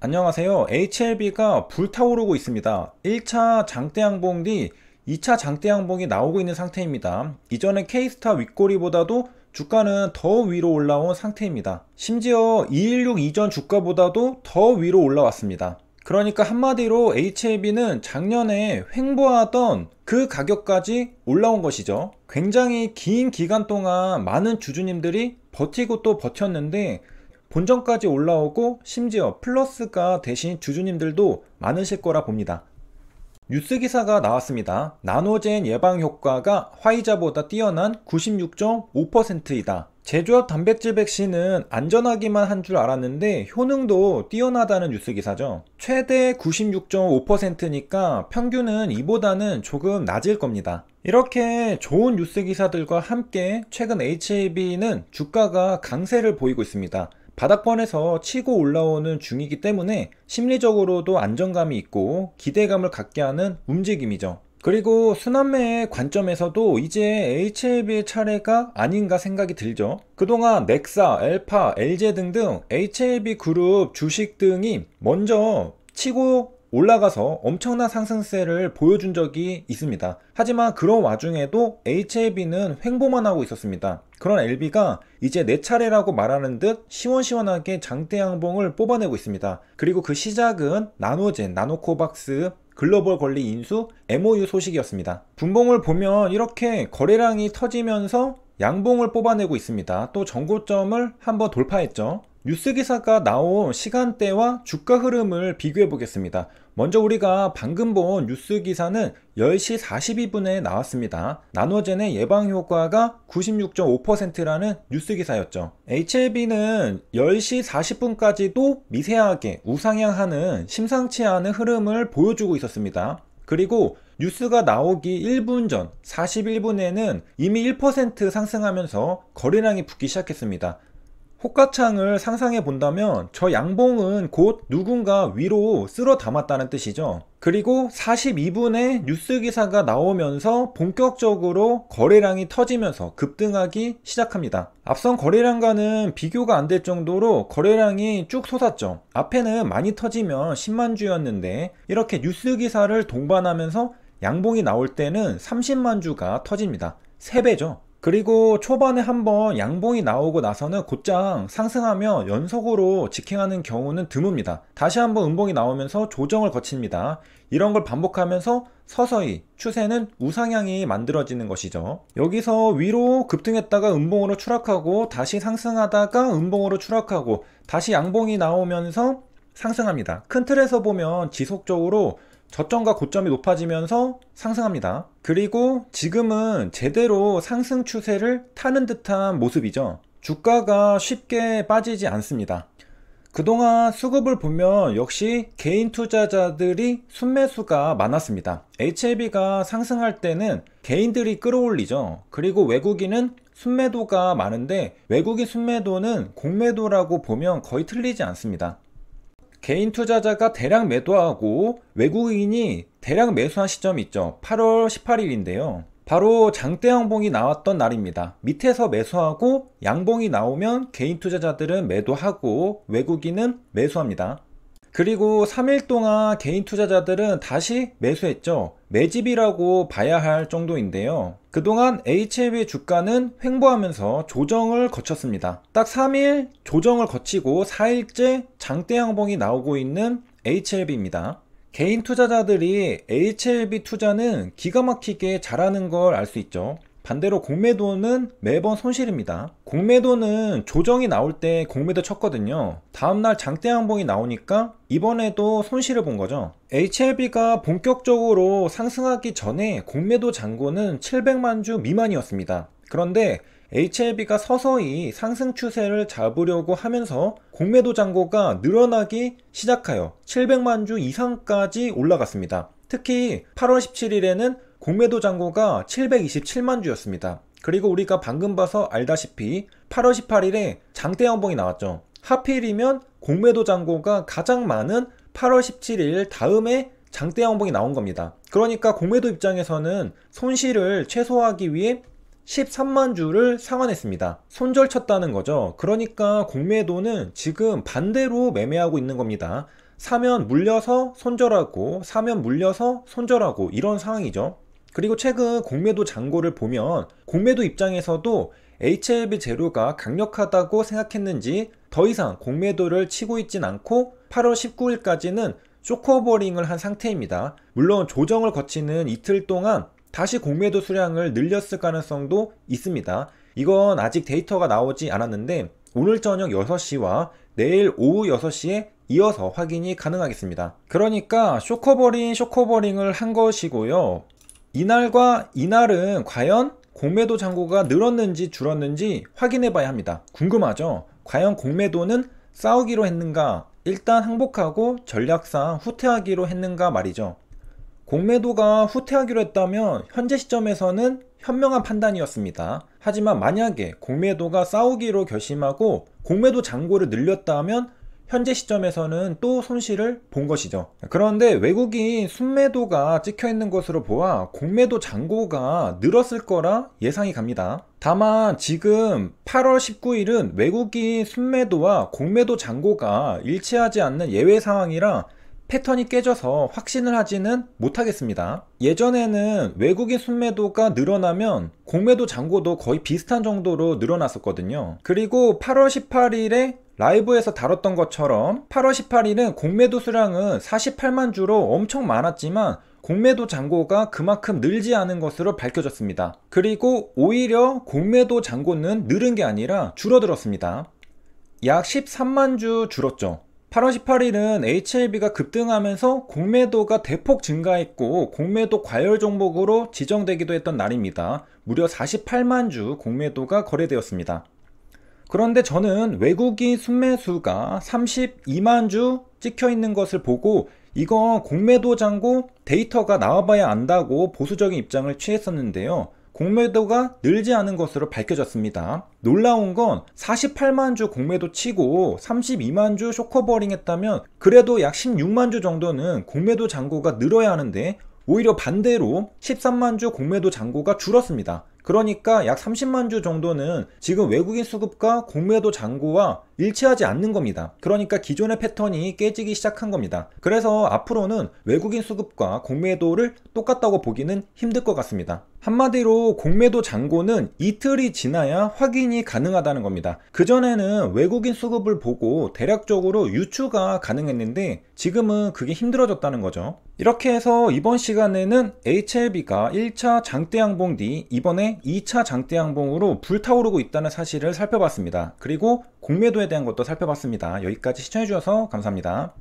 안녕하세요. HLB가 불타오르고 있습니다. 1차 장대 양봉 뒤 2차 장대 양봉이 나오고 있는 상태입니다. 이전에 K스타 윗꼬리보다도 주가는 더 위로 올라온 상태입니다. 심지어 216 이전 주가보다도 더 위로 올라왔습니다. 그러니까 한마디로 HLB는 작년에 횡보하던 그 가격까지 올라온 것이죠. 굉장히 긴 기간 동안 많은 주주님들이 버티고 또 버텼는데 본전까지 올라오고 심지어 플러스가 대신 주주님들도 많으실 거라 봅니다. 뉴스 기사가 나왔습니다. 나노젠 예방 효과가 화이자보다 뛰어난 96.5%이다. 제조업 단백질 백신은 안전하기만 한 줄 알았는데 효능도 뛰어나다는 뉴스 기사죠. 최대 96.5%니까 평균은 이보다는 조금 낮을 겁니다. 이렇게 좋은 뉴스 기사들과 함께 최근 HAB는 주가가 강세를 보이고 있습니다. 바닥권에서 치고 올라오는 중이기 때문에 심리적으로도 안정감이 있고 기대감을 갖게 하는 움직임이죠. 그리고 순환매의 관점에서도 이제 HLB의 차례가 아닌가 생각이 들죠. 그동안 넥사, 엘파, LG 등등 HLB 그룹 주식 등이 먼저 치고 올라가서 엄청난 상승세를 보여준 적이 있습니다. 하지만 그런 와중에도 HLB는 횡보만 하고 있었습니다. 그런 LB가 이제 내 차례라고 말하는 듯 시원시원하게 장대 양봉을 뽑아내고 있습니다. 그리고 그 시작은 나노젠, 나노코박스, 글로벌 권리 인수, MOU 소식이었습니다. 분봉을 보면 이렇게 거래량이 터지면서 양봉을 뽑아내고 있습니다. 또정고점을 한번 돌파했죠. 뉴스 기사가 나온 시간대와 주가 흐름을 비교해 보겠습니다. 먼저 우리가 방금 본 뉴스 기사는 10시 42분에 나왔습니다. 나노젠의 예방 효과가 96.5%라는 뉴스 기사였죠. HLB는 10시 40분까지도 미세하게 우상향하는 심상치 않은 흐름을 보여주고 있었습니다. 그리고 뉴스가 나오기 1분 전 41분에는 이미 1% 상승하면서 거래량이 붙기 시작했습니다. 호가창을 상상해 본다면 저 양봉은 곧 누군가 위로 쓸어 담았다는 뜻이죠. 그리고 42분에 뉴스 기사가 나오면서 본격적으로 거래량이 터지면서 급등하기 시작합니다. 앞선 거래량과는 비교가 안 될 정도로 거래량이 쭉 솟았죠. 앞에는 많이 터지면 10만 주였는데 이렇게 뉴스 기사를 동반하면서 양봉이 나올 때는 30만 주가 터집니다. 3배죠. 그리고 초반에 한번 양봉이 나오고 나서는 곧장 상승하며 연속으로 직행하는 경우는 드뭅니다. 다시 한번 음봉이 나오면서 조정을 거칩니다. 이런 걸 반복하면서 서서히 추세는 우상향이 만들어지는 것이죠. 여기서 위로 급등했다가 음봉으로 추락하고 다시 상승하다가 음봉으로 추락하고 다시 양봉이 나오면서 상승합니다. 큰 틀에서 보면 지속적으로 저점과 고점이 높아지면서 상승합니다. 그리고 지금은 제대로 상승 추세를 타는 듯한 모습이죠. 주가가 쉽게 빠지지 않습니다. 그동안 수급을 보면 역시 개인 투자자들이 순매수가 많았습니다. HLB가 상승할 때는 개인들이 끌어올리죠. 그리고 외국인은 순매도가 많은데 외국인 순매도는 공매도라고 보면 거의 틀리지 않습니다. 개인 투자자가 대량 매도하고 외국인이 대량 매수한 시점이 있죠. 8월 18일인데요. 바로 장대 양봉이 나왔던 날입니다. 밑에서 매수하고 양봉이 나오면 개인 투자자들은 매도하고 외국인은 매수합니다. 그리고 3일 동안 개인 투자자들은 다시 매수했죠. 매집이라고 봐야 할 정도인데요. 그동안 HLB 주가는 횡보하면서 조정을 거쳤습니다. 딱 3일 조정을 거치고 4일째 장대 양봉이 나오고 있는 HLB입니다. 개인 투자자들이 HLB 투자는 기가 막히게 잘하는 걸 알 수 있죠. 반대로 공매도는 매번 손실입니다. 공매도는 조정이 나올 때 공매도 쳤거든요. 다음날 장대 항봉이 나오니까 이번에도 손실을 본 거죠. HLB가 본격적으로 상승하기 전에 공매도 잔고는 700만 주 미만이었습니다. 그런데 HLB가 서서히 상승 추세를 잡으려고 하면서 공매도 잔고가 늘어나기 시작하여 700만 주 이상까지 올라갔습니다. 특히 8월 17일에는 공매도 잔고가 727만 주였습니다. 그리고 우리가 방금 봐서 알다시피 8월 18일에 장대 양봉이 나왔죠. 하필이면 공매도 잔고가 가장 많은 8월 17일 다음에 장대 양봉이 나온 겁니다. 그러니까 공매도 입장에서는 손실을 최소화하기 위해 13만 주를 상환했습니다. 손절쳤다는 거죠. 그러니까 공매도는 지금 반대로 매매하고 있는 겁니다. 사면 물려서 손절하고 사면 물려서 손절하고 이런 상황이죠. 그리고 최근 공매도 잔고를 보면 공매도 입장에서도 HLB 재료가 강력하다고 생각했는지 더 이상 공매도를 치고 있진 않고 8월 19일까지는 쇼커버링을 한 상태입니다. 물론 조정을 거치는 이틀 동안 다시 공매도 수량을 늘렸을 가능성도 있습니다. 이건 아직 데이터가 나오지 않았는데 오늘 저녁 6시와 내일 오후 6시에 이어서 확인이 가능하겠습니다. 그러니까 쇼커버링 쇼커버링을 한 것이고요. 이날과 이날은 과연 공매도 잔고가 늘었는지 줄었는지 확인해 봐야 합니다. 궁금하죠? 과연 공매도는 싸우기로 했는가? 일단 항복하고 전략상 후퇴하기로 했는가 말이죠. 공매도가 후퇴하기로 했다면 현재 시점에서는 현명한 판단이었습니다. 하지만 만약에 공매도가 싸우기로 결심하고 공매도 잔고를 늘렸다면 현재 시점에서는 또 손실을 본 것이죠. 그런데 외국인 순매도가 찍혀 있는 것으로 보아 공매도 잔고가 늘었을 거라 예상이 갑니다. 다만 지금 8월 19일은 외국인 순매도와 공매도 잔고가 일치하지 않는 예외 상황이라 패턴이 깨져서 확신을 하지는 못하겠습니다. 예전에는 외국인 순매도가 늘어나면 공매도 잔고도 거의 비슷한 정도로 늘어났었거든요. 그리고 8월 18일에 라이브에서 다뤘던 것처럼 8월 18일은 공매도 수량은 48만 주로 엄청 많았지만 공매도 잔고가 그만큼 늘지 않은 것으로 밝혀졌습니다. 그리고 오히려 공매도 잔고는 늘은 게 아니라 줄어들었습니다. 약 13만 주 줄었죠. 8월 18일은 HLB가 급등하면서 공매도가 대폭 증가했고 공매도 과열 종목으로 지정되기도 했던 날입니다. 무려 48만 주 공매도가 거래되었습니다. 그런데 저는 외국인 순매수가 32만 주 찍혀 있는 것을 보고 이거 공매도 잔고 데이터가 나와봐야 안다고 보수적인 입장을 취했었는데요. 공매도가 늘지 않은 것으로 밝혀졌습니다. 놀라운 건 48만 주 공매도 치고 32만 주 쇼커버링 했다면 그래도 약 16만 주 정도는 공매도 잔고가 늘어야 하는데 오히려 반대로 13만 주 공매도 잔고가 줄었습니다. 그러니까 약 30만 주 정도는 지금 외국인 수급과 공매도 잔고와 일치하지 않는 겁니다. 그러니까 기존의 패턴이 깨지기 시작한 겁니다. 그래서 앞으로는 외국인 수급과 공매도를 똑같다고 보기는 힘들 것 같습니다. 한마디로 공매도 잔고는 이틀이 지나야 확인이 가능하다는 겁니다. 그전에는 외국인 수급을 보고 대략적으로 유추가 가능했는데 지금은 그게 힘들어졌다는 거죠. 이렇게 해서 이번 시간에는 HLB가 1차 장대양봉 뒤 이번에 2차 장대양봉으로 불타오르고 있다는 사실을 살펴봤습니다. 그리고 공매도에 대한 것도 살펴봤습니다. 여기까지 시청해주셔서 감사합니다.